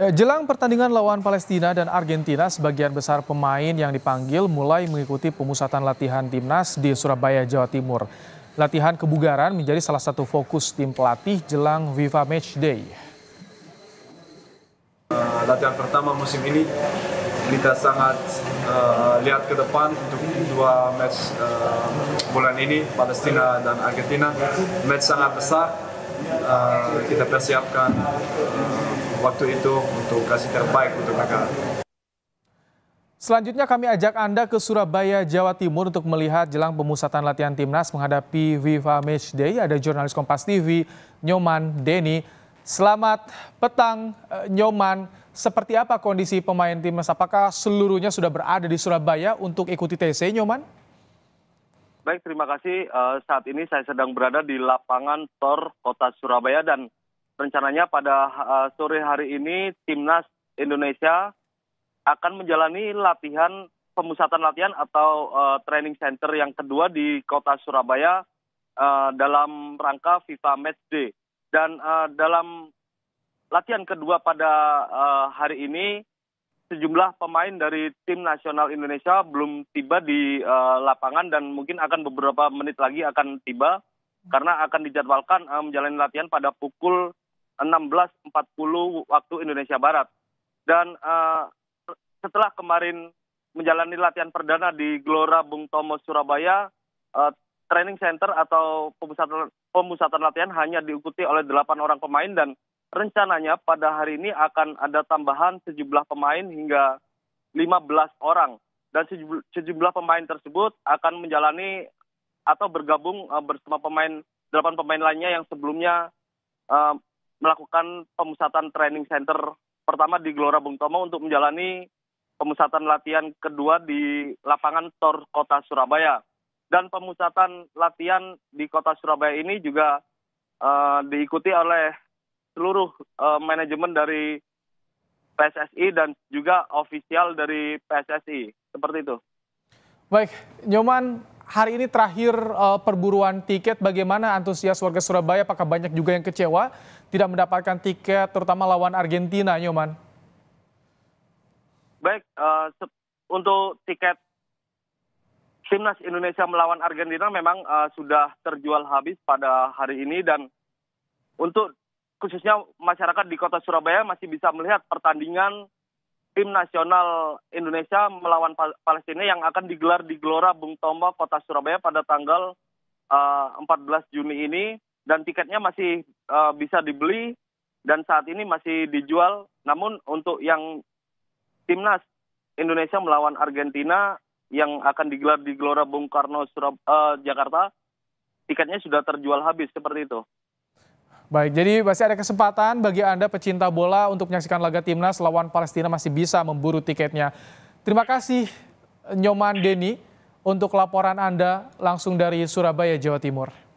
Eh, jelang pertandingan lawan Palestina dan Argentina, sebagian besar pemain yang dipanggil mulai mengikuti pemusatan latihan timnas di Surabaya, Jawa Timur. Latihan kebugaran menjadi salah satu fokus tim pelatih jelang Viva Match Day. Eh, latihan pertama musim ini kita sangat uh, lihat ke depan untuk dua match uh, bulan ini Palestina dan Argentina. Match sangat besar. Uh, kita persiapkan waktu itu untuk kasih terbaik untuk negara. Selanjutnya kami ajak Anda ke Surabaya, Jawa Timur untuk melihat jelang pemusatan latihan timnas menghadapi Viva Match Day. Ada jurnalis Kompas TV, Nyoman Deni. Selamat petang, eh, Nyoman. Seperti apa kondisi pemain timnas? Apakah seluruhnya sudah berada di Surabaya untuk ikuti TC, Nyoman? Baik, terima kasih. Eh, saat ini saya sedang berada di lapangan Tor Kota Surabaya dan rencananya pada eh, sore hari ini timnas Indonesia akan menjalani latihan pemusatan latihan atau uh, training center yang kedua di kota Surabaya uh, dalam rangka FIFA Match Day. Dan uh, dalam latihan kedua pada uh, hari ini, sejumlah pemain dari tim nasional Indonesia belum tiba di uh, lapangan dan mungkin akan beberapa menit lagi akan tiba karena akan dijadwalkan uh, menjalani latihan pada pukul 16.40 waktu Indonesia Barat. Dan uh, setelah kemarin menjalani latihan perdana di Gelora Bung Tomo Surabaya, uh, training center atau pemusatan, pemusatan latihan hanya diikuti oleh 8 orang pemain dan rencananya pada hari ini akan ada tambahan sejumlah pemain hingga 15 orang dan sejumlah pemain tersebut akan menjalani atau bergabung eh, bersama pemain delapan pemain lainnya yang sebelumnya uh, melakukan pemusatan training center pertama di Gelora Bung Tomo untuk menjalani pemusatan latihan kedua di lapangan Tor Kota Surabaya. Dan pemusatan latihan di Kota Surabaya ini juga uh, diikuti oleh seluruh uh, manajemen dari PSSI dan juga ofisial dari PSSI. Seperti itu. Baik, Nyoman, hari ini terakhir uh, perburuan tiket, bagaimana antusias warga Surabaya? Apakah banyak juga yang kecewa tidak mendapatkan tiket, terutama lawan Argentina, Nyoman? Baik, uh, untuk tiket timnas Indonesia melawan Argentina memang uh, sudah terjual habis pada hari ini dan untuk khususnya masyarakat di kota Surabaya masih bisa melihat pertandingan tim nasional Indonesia melawan Palestina yang akan digelar di Gelora Bung Tomo Kota Surabaya pada tanggal uh, eh, 14 Juni ini dan tiketnya masih uh, bisa dibeli dan saat ini masih dijual. Namun untuk yang timnas Indonesia melawan Argentina yang akan digelar di Gelora Bung Karno Surab uh, Jakarta tiketnya sudah terjual habis seperti itu. Baik, jadi masih ada kesempatan bagi Anda pecinta bola untuk menyaksikan laga timnas lawan Palestina masih bisa memburu tiketnya. Terima kasih Nyoman Deni untuk laporan Anda langsung dari Surabaya, Jawa Timur.